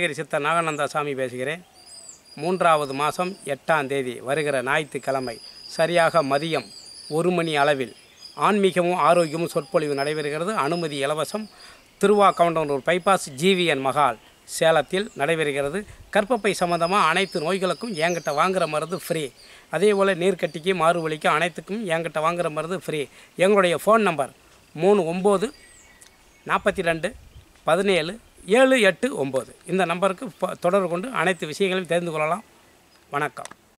கிரி சித்த நாகானந்தா சாமி பேசுகிறேன் மூன்றாவது மாதம் எட்டாம் தேதி வருகிற ஞாயிற்றுக்கிழமை சரியாக மதியம் ஒரு மணி அளவில் ஆன்மீகமும் ஆரோக்கியமும் சொற்பொழிவு நடைபெறுகிறது அனுமதி இலவசம் திருவாக்கவுண்டனூர் பைபாஸ் ஜிவிஎன் மகால் சேலத்தில் நடைபெறுகிறது கற்பப்பை சம்மந்தமாக அனைத்து நோய்களுக்கும் என்கிட்ட வாங்குகிற மருந்து ஃப்ரீ அதே போல் நீர்க்கட்டிக்கு மாறுவழிக்கு அனைத்துக்கும் என்கிட்ட வாங்குகிற மருந்து ஃப்ரீ எங்களுடைய ஃபோன் நம்பர் மூணு ஒம்பது நாற்பத்தி ரெண்டு பதினேழு ஏழு எட்டு ஒம்பது இந்த நம்பருக்கு தொடர்பு கொண்டு அனைத்து விஷயங்களையும் தெரிந்து கொள்ளலாம் வணக்கம்